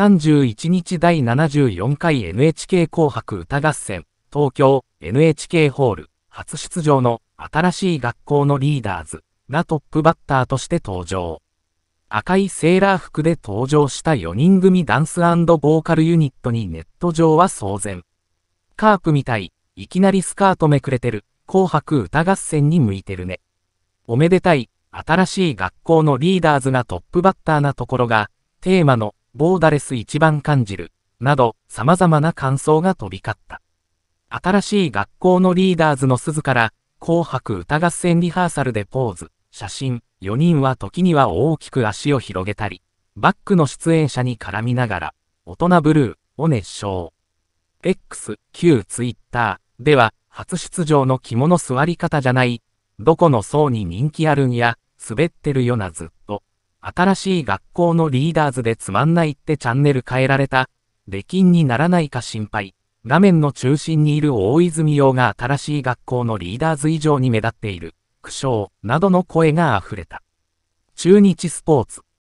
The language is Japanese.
31日第74回 NHK 紅白歌合戦東京 NHK ホール初出場の新しい学校のリーダーズがトップバッターとして登場。赤いセーラー服で登場した4人組ダンスボーカルユニットにネット上は騒然。カープみたい、いきなりスカートめくれてる、紅白歌合戦に向いてるね。おめでたい、新しい学校のリーダーズがトップバッターなところが、テーマのボーダレス一番感じる、など、様々な感想が飛び交った。新しい学校のリーダーズの鈴から、紅白歌合戦リハーサルでポーズ、写真、4人は時には大きく足を広げたり、バックの出演者に絡みながら、大人ブルーを熱唱。X、旧 Twitter では、初出場の着物座り方じゃない、どこの層に人気あるんや、滑ってるよなずっ新しい学校のリーダーズでつまんないってチャンネル変えられた、出禁にならないか心配。画面の中心にいる大泉洋が新しい学校のリーダーズ以上に目立っている、苦笑、などの声が溢れた。中日スポーツ。